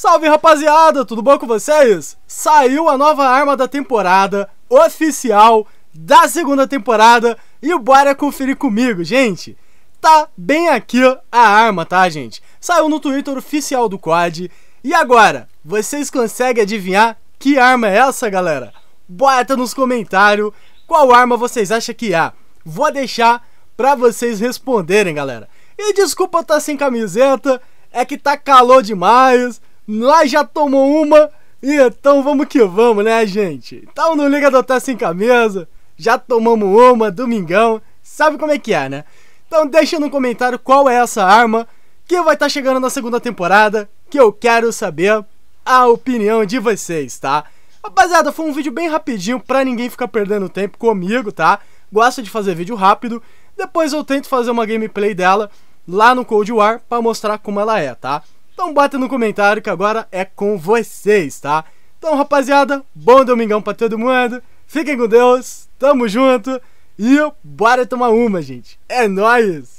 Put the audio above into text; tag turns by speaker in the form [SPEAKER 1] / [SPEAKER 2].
[SPEAKER 1] Salve rapaziada, tudo bom com vocês? Saiu a nova arma da temporada oficial da segunda temporada e bora conferir comigo, gente. Tá bem aqui a arma, tá, gente? Saiu no Twitter oficial do Quad E agora, vocês conseguem adivinhar que arma é essa, galera? Bota nos comentários qual arma vocês acham que é. Vou deixar pra vocês responderem, galera. E desculpa estar tá sem camiseta, é que tá calor demais lá já tomou uma, então vamos que vamos, né, gente? Então não liga do Sem Camisa, já tomamos uma, domingão, sabe como é que é, né? Então deixa no comentário qual é essa arma que vai estar tá chegando na segunda temporada, que eu quero saber a opinião de vocês, tá? Rapaziada, foi um vídeo bem rapidinho pra ninguém ficar perdendo tempo comigo, tá? Gosto de fazer vídeo rápido, depois eu tento fazer uma gameplay dela lá no Cold War pra mostrar como ela é, tá? Então bota no comentário que agora é com vocês, tá? Então, rapaziada, bom domingão pra todo mundo. Fiquem com Deus, tamo junto e bora tomar uma, gente. É nóis!